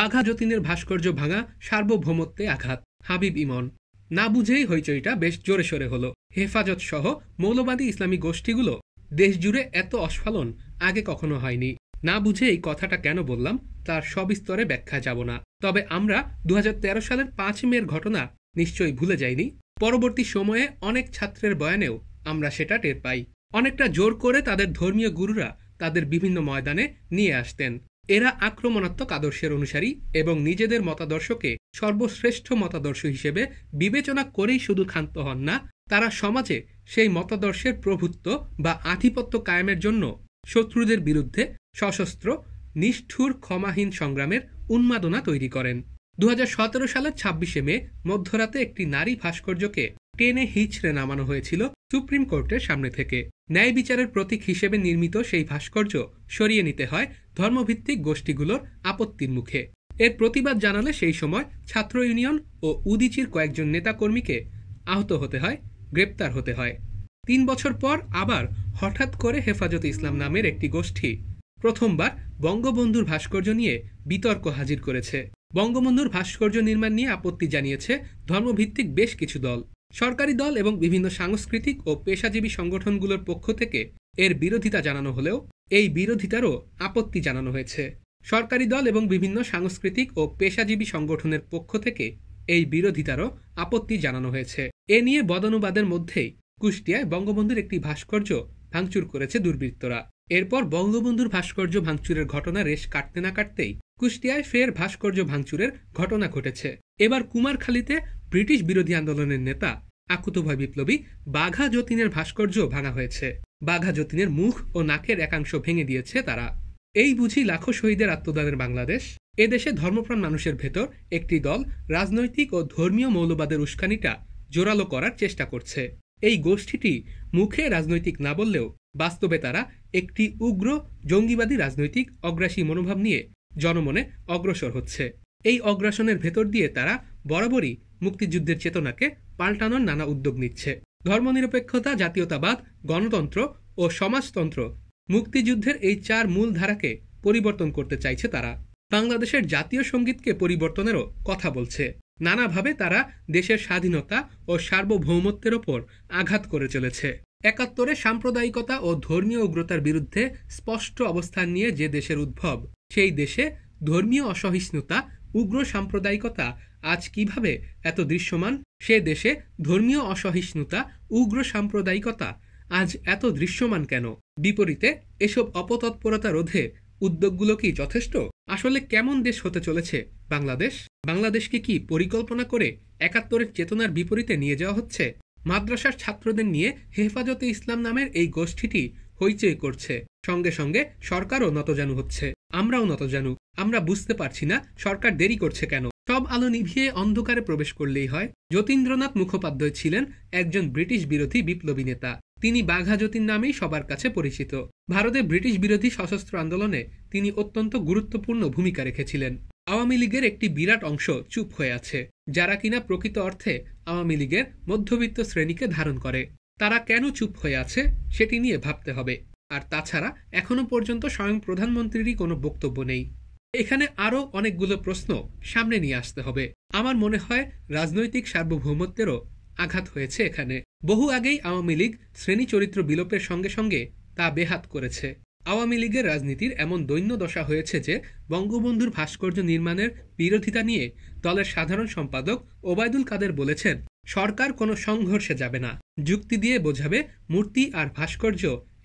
বাঘা যতীনের ভাস্কর্য ভাঙা সার্বভৌমত্বে আঘাত হাবিব ইমন না বুঝেই হইচইটা বেশ জোরে সোরে হলো হেফাজত সহ মৌলবাদী ইসলামী গোষ্ঠীগুলো দেশজুড়ে এত অস্ফালন আগে কখনো হয়নি না বুঝে এই কথাটা কেন বললাম তার সবিস্তরে ব্যাখ্যা যাব না তবে আমরা দু সালের পাঁচ মেয়ের ঘটনা নিশ্চয়ই ভুলে যাইনি পরবর্তী সময়ে অনেক ছাত্রের বয়ানেও আমরা সেটা টের পাই অনেকটা জোর করে তাদের ধর্মীয় গুরুরা তাদের বিভিন্ন ময়দানে নিয়ে আসতেন এরা আক্রমণাত্মক আদর্শের অনুসারী এবং নিজেদের মতাদর্শকে সর্বশ্রেষ্ঠ মতাদর্শ হিসেবে বিবেচনা করেই শুধু ক্ষান্ত হন না তারা সমাজে সেই মতাদর্শের প্রভুত্ব বা আধিপত্য কায়েমের জন্য শত্রুদের বিরুদ্ধে সশস্ত্র নিষ্ঠুর ক্ষমাহীন সংগ্রামের উন্মাদনা তৈরি করেন দু সালের ছাব্বিশে মে মধ্যরাতে একটি নারী ভাস্কর্যকে টেনে হিচড়ে নামানো হয়েছিল সুপ্রিম কোর্টের সামনে থেকে ন্যায় বিচারের প্রতীক হিসেবে নির্মিত সেই ভাস্কর্য সরিয়ে নিতে হয় ধর্মভিত্তিক গোষ্ঠীগুলোর আপত্তির মুখে এর প্রতিবাদ জানালে সেই সময় ছাত্র ইউনিয়ন ও উদিচির কয়েকজন নেতাকর্মীকে আহত হতে হয় গ্রেপ্তার হতে হয় তিন বছর পর আবার হঠাৎ করে হেফাজত ইসলাম নামের একটি গোষ্ঠী প্রথমবার বঙ্গবন্ধুর ভাস্কর্য নিয়ে বিতর্ক হাজির করেছে বঙ্গবন্ধুর ভাস্কর্য নির্মাণ নিয়ে আপত্তি জানিয়েছে ধর্মভিত্তিক বেশ কিছু দল সরকারি দল এবং বিভিন্ন সাংস্কৃতিক ও পেশাজীবী সংগঠনগুলোর পক্ষ থেকে এর বিরোধিতা জানানো হলেও এই বিরোধিতারও আপত্তি জানানো হয়েছে সরকারি দল এবং বিভিন্ন সাংস্কৃতিক ও পেশাজীবী সংগঠনের পক্ষ থেকে এই বিরোধিতারও আপত্তি জানানো হয়েছে এ নিয়ে বদানুবাদের মধ্যেই কুষ্টিয়ায় বঙ্গবন্ধুর একটি ভাস্কর্য ভাঙচুর করেছে দুর্বৃত্তরা এরপর বঙ্গবন্ধুর ভাস্কর্য ভাঙচুরের ঘটনা রেশ কাটতে না কাটতেই কুষ্টিয়ায় ফের ভাস্কর্য ভাঙচুরের ঘটনা ঘটেছে এবার কুমারখালীতে ব্রিটিশ বিরোধী আন্দোলনের নেতা আকুতভয় বিপ্লবী বাঘা যতীনের ভাস্কর্য ভাঙা হয়েছে বাঘা যতীনের মুখ ও নাকের একাংশ ভেঙে দিয়েছে তারা এই বুঝি লাখো শহীদের আত্মদানের বাংলাদেশ এদেশে ধর্মপ্রাণ মানুষের ভেতর একটি দল রাজনৈতিক ও ধর্মীয় মৌলবাদের উস্কানিটা জোরালো করার চেষ্টা করছে এই গোষ্ঠীটি মুখে রাজনৈতিক না বললেও বাস্তবে তারা একটি উগ্র জঙ্গিবাদী রাজনৈতিক অগ্রাসী মনোভাব নিয়ে জনমনে অগ্রসর হচ্ছে এই অগ্রাসনের ভেতর দিয়ে তারা বরাবরই মুক্তিযুদ্ধের চেতনাকে পাল্টানোর নানা উদ্যোগ নিচ্ছে ধর্মনিরপেক্ষতা জাতীয়তাবাদ গণতন্ত্র ও সমাজতন্ত্র মুক্তিযুদ্ধের এই চার মূল ধারাকে পরিবর্তন করতে চাইছে তারা বাংলাদেশের জাতীয় সঙ্গীতকে পরিবর্তনেরও কথা বলছে নানাভাবে তারা দেশের স্বাধীনতা ও সার্বভৌমত্বের ওপর আঘাত করে চলেছে একাত্তরে সাম্প্রদায়িকতা ও ধর্মীয় উগ্রতার বিরুদ্ধে স্পষ্ট অবস্থান নিয়ে যে দেশের উদ্ভব সেই দেশে ধর্মীয় অসহিষ্ণুতা উগ্র সাম্প্রদায়িকতা আজ কিভাবে এত দৃশ্যমান সে দেশে ধর্মীয় অসহিষ্ণুতা উগ্র সাম্প্রদায়িকতা আজ এত দৃশ্যমান কেন বিপরীতে এসব অপতৎপরতা রোধে উদ্যোগগুলো কি যথেষ্ট আসলে কেমন দেশ হতে চলেছে বাংলাদেশ বাংলাদেশকে কি পরিকল্পনা করে একাত্তরের চেতনার বিপরীতে নিয়ে যাওয়া হচ্ছে মাদ্রাসার ছাত্রদের নিয়ে হেফাজতে ইসলাম নামের এই গোষ্ঠীটি হইচই করছে সঙ্গে সঙ্গে সরকারও নতজানু হচ্ছে আমরাও নত জানু আমরা বুঝতে পারছি না সরকার দেরি করছে কেন সব আলো নিভিয়ে অন্ধকারে প্রবেশ করলেই হয় যতীন্দ্রনাথ মুখোপাধ্যায় ছিলেন একজন ব্রিটিশ বিরোধী বিপ্লবী নেতা তিনি বাঘা যতীন নামেই সবার কাছে পরিচিত ভারতে ব্রিটিশ বিরোধী সশস্ত্র আন্দোলনে তিনি অত্যন্ত গুরুত্বপূর্ণ ভূমিকা রেখেছিলেন আওয়ামী লীগের একটি বিরাট অংশ চুপ হয়ে আছে যারা কিনা প্রকৃত অর্থে আওয়ামী লীগের মধ্যবিত্ত শ্রেণীকে ধারণ করে তারা কেন চুপ হয়ে আছে সেটি নিয়ে ভাবতে হবে আর তাছাড়া এখনও পর্যন্ত স্বয়ং প্রধানমন্ত্রীরই কোনো বক্তব্য নেই এখানে আরও অনেকগুলো প্রশ্ন সামনে নিয়ে আসতে হবে আমার মনে হয় রাজনৈতিক সার্বভৌমত্বেরও আঘাত হয়েছে এখানে বহু আগেই আওয়ামী লীগ শ্রেণী চরিত্র বিলোপের সঙ্গে সঙ্গে তা বেহাত করেছে আওয়ামী লীগের রাজনীতির এমন দৈন্য দশা হয়েছে যে বঙ্গবন্ধুর ভাস্কর্য নির্মাণের বিরোধিতা নিয়ে দলের সাধারণ সম্পাদক ওবায়দুল কাদের বলেছেন সরকার কোনো সংঘর্ষে যাবে না যুক্তি দিয়ে বোঝাবে মূর্তি আর ভাস্কর্য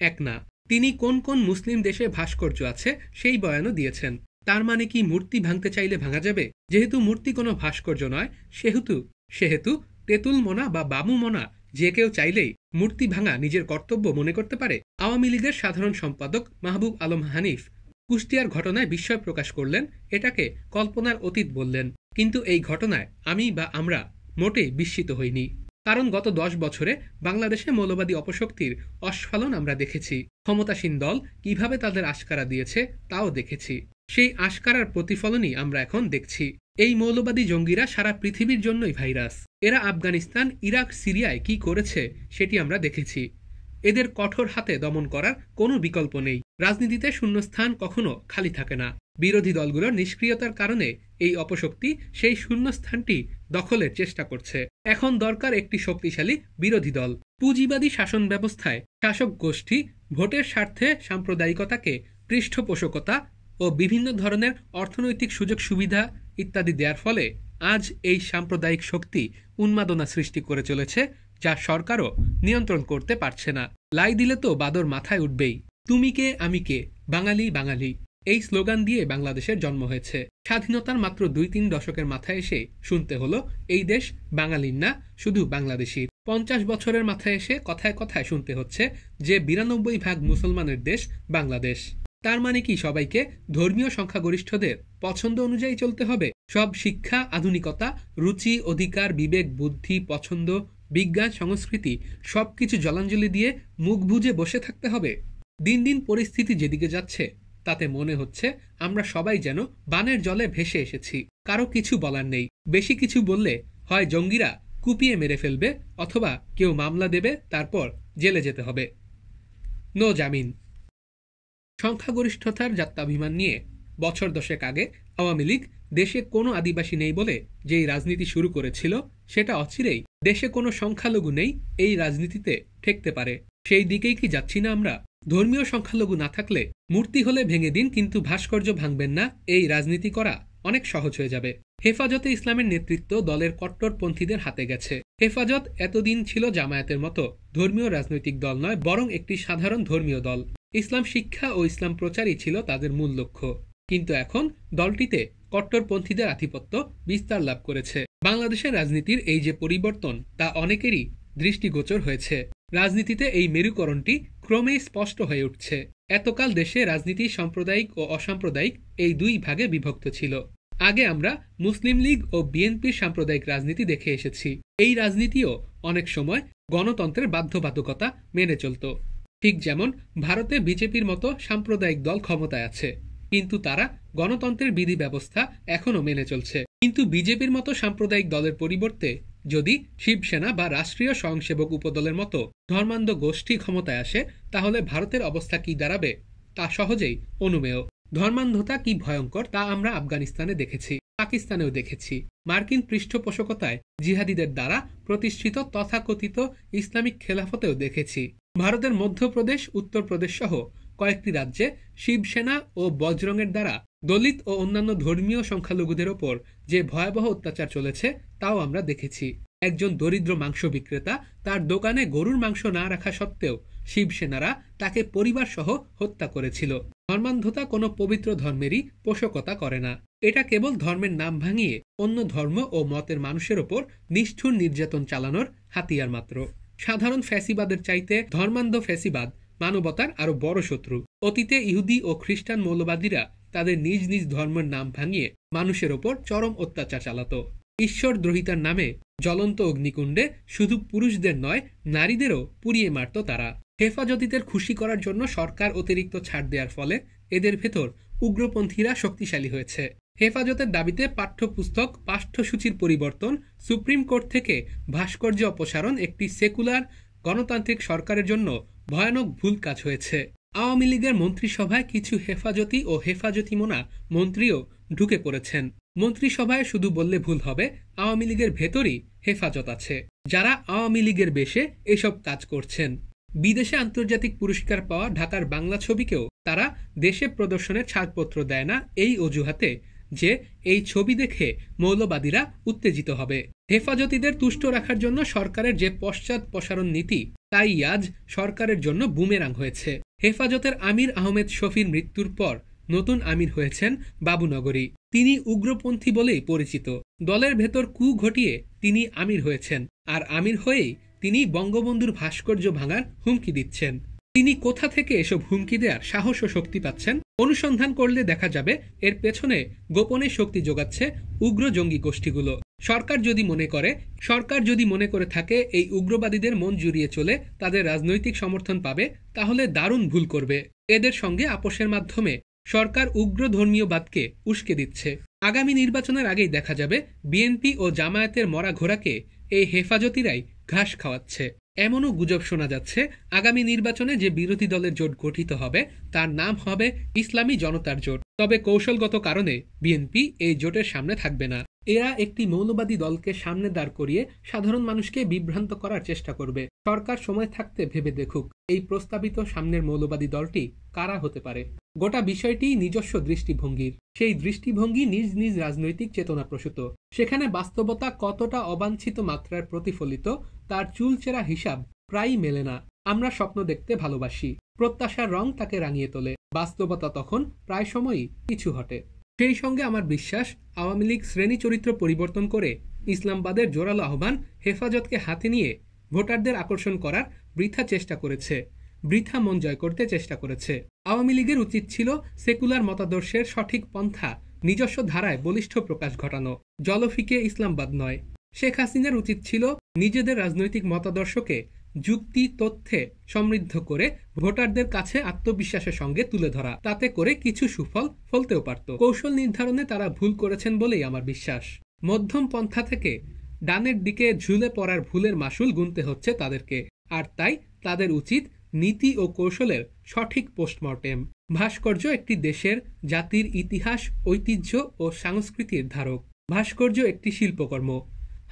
এক না তিনি কোন কোন মুসলিম দেশে ভাস্কর্য আছে সেই বয়ানও দিয়েছেন তার মানে কি মূর্তি ভাঙতে চাইলে ভাঙা যাবে যেহেতু মূর্তি কোনো ভাস্কর্য নয় সেহেতু সেহেতু তেঁতুল মোনা বা বাবু মোনা যে কেউ চাইলেই মূর্তি ভাঙা নিজের কর্তব্য মনে করতে পারে আওয়ামী লীগের সাধারণ সম্পাদক মাহবুব আলম হানিফ কুষ্টিয়ার ঘটনায় বিস্ময় প্রকাশ করলেন এটাকে কল্পনার অতীত বললেন কিন্তু এই ঘটনায় আমি বা আমরা মোটেই বিস্মিত হইনি কারণ গত দশ বছরে বাংলাদেশে মৌলবাদী অপশক্তির অস্ফালন আমরা দেখেছি ক্ষমতাসীন দল কিভাবে তাদের আশকারা দিয়েছে তাও দেখেছি সেই আশকারার প্রতিফলনই আমরা এখন দেখছি এই মৌলবাদী জঙ্গিরা সারা পৃথিবীর জন্যই ভাইরাস এরা আফগানিস্তান ইরাক সিরিয়ায় কি করেছে সেটি আমরা দেখেছি এদের কঠোর হাতে দমন করার কোনো বিকল্প নেই রাজনীতিতে শূন্যস্থান কখনো খালি থাকে না বিরোধী দলগুলোর নিষ্ক্রিয়তার কারণে এই অপশক্তি সেই শূন্যস্থানটি দখলের চেষ্টা করছে এখন দরকার একটি শক্তিশালী বিরোধী দল পুঁজিবাদী শাসন ব্যবস্থায় শাসক গোষ্ঠী ভোটের স্বার্থে সাম্প্রদায়িকতাকে পৃষ্ঠপোষকতা ও বিভিন্ন ধরনের অর্থনৈতিক সুযোগ সুবিধা ইত্যাদি দেওয়ার ফলে আজ এই সাম্প্রদায়িক শক্তি উন্মাদনা সৃষ্টি করে চলেছে যা সরকারও নিয়ন্ত্রণ করতে পারছে না লাই দিলে তো বাদর মাথায় উঠবেই তুমি কে আমি কে বাঙালি বাঙালি এই স্লোগান দিয়ে বাংলাদেশের জন্ম হয়েছে স্বাধীনতার মাত্র দুই তিন দশকের মাথায় এসে শুনতে হলো এই দেশ বাঙালির না শুধু বাংলাদেশির পঞ্চাশ বছরের মাথায় এসে কথায় কথায় শুনতে হচ্ছে যে বিরানব্বই ভাগ মুসলমানের দেশ বাংলাদেশ তার মানে কি সবাইকে ধর্মীয় সংখ্যাগরিষ্ঠদের পছন্দ অনুযায়ী চলতে হবে সব শিক্ষা আধুনিকতা রুচি অধিকার বিবেক বুদ্ধি পছন্দ বিজ্ঞান সংস্কৃতি সবকিছু জলাঞ্জলি দিয়ে মুখ বুঝে বসে থাকতে হবে দিন দিন পরিস্থিতি যেদিকে যাচ্ছে তাতে মনে হচ্ছে আমরা সবাই যেন বানের জলে ভেসে এসেছি কারো কিছু বলার নেই বেশি কিছু বললে হয় জঙ্গিরা কুপিয়ে মেরে ফেলবে অথবা কেউ মামলা দেবে তারপর জেলে যেতে হবে নো জামিন সংখ্যাগরিষ্ঠতার যাত্রাভিমান নিয়ে বছর দশেক আগে আওয়ামী লীগ দেশে কোনো আদিবাসী নেই বলে যেই রাজনীতি শুরু করেছিল সেটা অচিরেই দেশে কোনো সংখ্যালঘু নেই এই রাজনীতিতে ঠেকতে পারে সেই দিকেই কি যাচ্ছি না আমরা ধর্মীয় সংখ্যালঘু না থাকলে মূর্তি হলে ভেঙে দিন কিন্তু ভাস্কর্য ভাঙবেন না এই রাজনীতি করা অনেক সহজ হয়ে যাবে হেফাজতে ইসলামের নেতৃত্ব দলের কট্টরপন্থীদের হাতে গেছে হেফাজত এতদিন ছিল জামায়াতের মতো ধর্মীয় রাজনৈতিক দল নয় বরং একটি সাধারণ ধর্মীয় দল ইসলাম শিক্ষা ও ইসলাম প্রচারই ছিল তাদের মূল লক্ষ্য কিন্তু এখন দলটিতে কট্টরপন্থীদের আধিপত্য বিস্তার লাভ করেছে বাংলাদেশের রাজনীতির এই যে পরিবর্তন তা অনেকেরই দৃষ্টিগোচর হয়েছে রাজনীতিতে এই মেরুকরণটি ক্রমেই স্পষ্ট হয়ে উঠছে এতকাল দেশে রাজনীতি সাম্প্রদায়িক ও অসাম্প্রদায়িক এই দুই ভাগে বিভক্ত ছিল আগে আমরা মুসলিম লীগ ও বিএনপির সাম্প্রদায়িক রাজনীতি দেখে এসেছি এই রাজনীতিও অনেক সময় গণতন্ত্রের বাধ্যবাধকতা মেনে চলত ঠিক যেমন ভারতে বিজেপির মতো সাম্প্রদায়িক দল ক্ষমতায় আছে কিন্তু তারা গণতন্ত্রের বিধি ব্যবস্থা এখনও মেনে চলছে কিন্তু বিজেপির মতো সাম্প্রদায়িক দলের পরিবর্তে যদি শিবসেনা বা রাষ্ট্রীয় স্বয়ংসেবক উপদলের মতো ধর্মান্ধ গোষ্ঠী ক্ষমতায় আসে তাহলে ভারতের অবস্থা কি দাঁড়াবে তা সহজেই অনুমেয় ধর্মান্ধতা কি ভয়ঙ্কর তা আমরা আফগানিস্তানে দেখেছি পাকিস্তানেও দেখেছি মার্কিন পৃষ্ঠপোষকতায় জিহাদিদের দ্বারা প্রতিষ্ঠিত তথাকথিত ইসলামিক খেলাফতেও দেখেছি ভারতের মধ্যপ্রদেশ উত্তরপ্রদেশ সহ কয়েকটি রাজ্যে শিবসেনা ও বজরঙের দ্বারা দলিত ও অন্যান্য ধর্মীয় সংখ্যালঘুদের ওপর যে ভয়াবহ অত্যাচার চলেছে তাও আমরা দেখেছি একজন দরিদ্র মাংস বিক্রেতা তার দোকানে গরুর মাংস না রাখা সত্ত্বেও শিবসেনারা তাকে পরিবার সহ হত্যা করেছিল ধর্মান্ধতা কোনো পবিত্র ধর্মেরই পোষকতা করে না এটা কেবল ধর্মের নাম ভাঙিয়ে অন্য ধর্ম ও মতের মানুষের ওপর নিষ্ঠুর নির্যাতন চালানোর হাতিয়ার মাত্র সাধারণ ফ্যাসিবাদের চাইতে ধর্মান্ধ ফ্যাসিবাদ মানবতার আরো বড় শত্রু অতীতে ইহুদি ও খ্রিস্টান মৌলবাদীরা তাদের নিজ নিজ ধর্মের নাম ভাঙিয়ে মানুষের ওপর চরম অত্যাচার চালাত ঈশ্বর দ্রোহিতার নামে জ্বলন্ত অগ্নিকুণ্ডে শুধু পুরুষদের নয় নারীদেরও পুড়িয়ে মারত তারা হেফাজতিদের খুশি করার জন্য সরকার অতিরিক্ত ছাড় দেওয়ার ফলে এদের ভেতর উগ্রপন্থীরা শক্তিশালী হয়েছে হেফাজতের দাবিতে পাঠ্যপুস্তক পাঠ্যসূচির পরিবর্তন সুপ্রিম কোর্ট থেকে ভাস্কর্য অপসারণ একটি সেকুলার গণতান্ত্রিক সরকারের জন্য ভয়ানক ভুল কাজ হয়েছে আওয়ামী লীগের মন্ত্রিসভায় কিছু হেফাজতি ও হেফাজতি মোনা মন্ত্রীও ঢুকে পড়েছেন মন্ত্রিসভায় শুধু বললে ভুল হবে আওয়ামী লীগের ভেতরই হেফাজত আছে যারা আওয়ামী লীগের বেশে এসব কাজ করছেন বিদেশে আন্তর্জাতিক পুরস্কার পাওয়া ঢাকার বাংলা ছবিকেও তারা দেশে প্রদর্শনের ছাড়পত্র দেয় না এই অজুহাতে যে এই ছবি দেখে মৌলবাদীরা উত্তেজিত হবে হেফাজতিদের তুষ্ট রাখার জন্য সরকারের যে পশ্চাৎ প্রসারণ নীতি তাই আজ সরকারের জন্য বুমেরাং হয়েছে হেফাজতের আমির আহমেদ শফির মৃত্যুর পর নতুন আমির হয়েছেন বাবুনগরী তিনি উগ্রপন্থী বলেই পরিচিত দলের ভেতর কু ঘটিয়ে তিনি আমির হয়েছেন আর আমির হয়েই তিনি বঙ্গবন্ধুর ভাস্কর্য ভাঙার হুমকি দিচ্ছেন তিনি কোথা থেকে এসব হুমকি দেওয়ার সাহস ও শক্তি পাচ্ছেন অনুসন্ধান করলে দেখা যাবে এর পেছনে গোপনে শক্তি যোগাচ্ছে উগ্র জঙ্গি গোষ্ঠীগুলো সরকার যদি মনে করে সরকার যদি মনে করে থাকে এই উগ্রবাদীদের মন জুড়িয়ে চলে তাদের রাজনৈতিক সমর্থন পাবে তাহলে দারুণ ভুল করবে এদের সঙ্গে আপোষের মাধ্যমে সরকার উগ্র ধর্মীয়বাদকে উস্কে দিচ্ছে আগামী নির্বাচনের আগেই দেখা যাবে বিএনপি ও জামায়াতের মরা ঘোড়াকে এই হেফাজতিরাই ঘাস খাওয়াচ্ছে এমনও গুজব শোনা যাচ্ছে আগামী নির্বাচনে যে বিরোধী দলের জোট গঠিত হবে তার নাম হবে ইসলামী জনতার জোট তবে কৌশলগত কারণে বিএনপি এই জোটের সামনে থাকবে না এরা একটি মৌলবাদী দলকে সামনে দাঁড় করিয়ে সাধারণ মানুষকে বিভ্রান্ত করার চেষ্টা করবে সরকার সময় থাকতে ভেবে দেখুক এই প্রস্তাবিত সামনের মৌলবাদী দলটি কারা হতে পারে গোটা বিষয়টি নিজস্ব দৃষ্টিভঙ্গির সেই দৃষ্টিভঙ্গি নিজ নিজ রাজনৈতিক চেতনা প্রসূত সেখানে বাস্তবতা কতটা অবাঞ্ছিত মাত্রায় প্রতিফলিত তার চুলচেরা হিসাব প্রায়ই মেলে না আমরা স্বপ্ন দেখতে ভালোবাসি প্রত্যাশার রং তাকে রাঙিয়ে তোলে বাস্তবতা তখন প্রায় সময়ই কিছু হটে সেই সঙ্গে আমার বিশ্বাস আওয়ামী লীগ শ্রেণী চরিত্র পরিবর্তন করে ইসলামবাদের জোরালো আহ্বান হেফাজতকে হাতে নিয়ে ভোটারদের আকর্ষণ করার বৃথা চেষ্টা করেছে বৃথা মন জয় করতে চেষ্টা করেছে আওয়ামী লীগের উচিত ছিল সেকুলার মতাদর্শের সঠিক পন্থা নিজস্ব ধারায় বলিষ্ঠ প্রকাশ ঘটানো জলফিকে ইসলামবাদ নয় শেখ হাসিনার উচিত ছিল নিজেদের রাজনৈতিক মতাদর্শকে যুক্তি তথ্যে সমৃদ্ধ করে ভোটারদের কাছে আত্মবিশ্বাসের সঙ্গে তুলে ধরা তাতে করে কিছু সুফল ফলতেও পারত কৌশল নির্ধারণে তারা ভুল করেছেন বলেই আমার বিশ্বাস মধ্যম পন্থা থেকে ডানের দিকে ঝুলে পড়ার ভুলের মাসুল গুনতে হচ্ছে তাদেরকে আর তাই তাদের উচিত নীতি ও কৌশলের সঠিক পোস্টমর্টেম ভাস্কর্য একটি দেশের জাতির ইতিহাস ঐতিহ্য ও সংস্কৃতির ধারক ভাস্কর্য একটি শিল্পকর্ম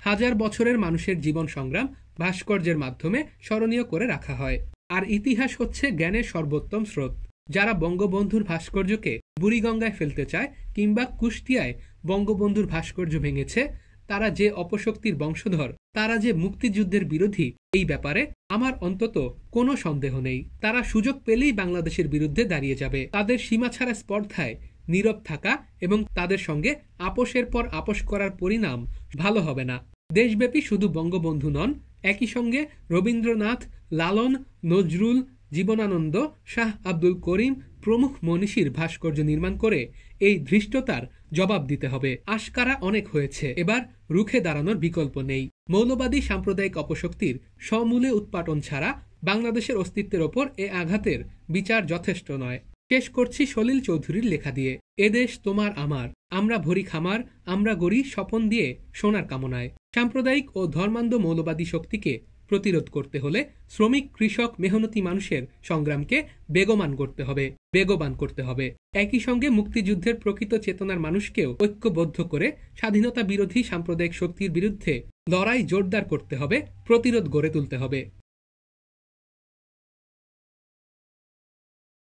হাজার বছরের মানুষের জীবন সংগ্রাম ভাস্কর্যের মাধ্যমে স্মরণীয় করে রাখা হয় আর ইতিহাস হচ্ছে জ্ঞানের সর্বোত্তম স্রোত যারা বঙ্গবন্ধুর ভাস্কর্যকে বুড়িগঙ্গায় ফেলতে চায় কিংবা কুষ্টিয়ায় বঙ্গবন্ধুর ভাস্কর্য ভেঙেছে তারা যে অপশক্তির বংশধর তারা যে মুক্তিযুদ্ধের বিরোধী এই ব্যাপারে আমার অন্তত কোনো সন্দেহ নেই তারা সুযোগ পেলেই বাংলাদেশের বিরুদ্ধে দাঁড়িয়ে যাবে তাদের সীমা ছাড়া স্পর্ধায় নীরব থাকা এবং তাদের সঙ্গে আপোষের পর আপোষ করার পরিণাম ভালো হবে না দেশব্যাপী শুধু বঙ্গবন্ধু নন একই সঙ্গে রবীন্দ্রনাথ লালন নজরুল জীবনানন্দ শাহ আব্দুল করিম প্রমুখ মনীষীর ভাস্কর্য নির্মাণ করে এই ধৃষ্টতার জবাব দিতে হবে আশকারা অনেক হয়েছে এবার রুখে দাঁড়ানোর বিকল্প নেই মৌলবাদী সাম্প্রদায়িক অপশক্তির সমূলে উৎপাটন ছাড়া বাংলাদেশের অস্তিত্বের ওপর এ আঘাতের বিচার যথেষ্ট নয় শেষ করছি সলিল চৌধুরীর লেখা দিয়ে এদেশ তোমার আমার আমরা ভরি খামার আমরা গড়ি স্বপন দিয়ে সোনার কামনায় সাম্প্রদায়িক ও ধর্মান্ধ মৌলবাদী শক্তিকে প্রতিরোধ করতে হলে শ্রমিক কৃষক মেহনতি মানুষের সংগ্রামকে বেগমান করতে হবে বেগবান করতে হবে একই সঙ্গে মুক্তিযুদ্ধের প্রকৃত চেতনার মানুষকেও ঐক্যবদ্ধ করে স্বাধীনতা বিরোধী সাম্প্রদায়িক শক্তির বিরুদ্ধে লড়াই জোরদার করতে হবে প্রতিরোধ গড়ে তুলতে হবে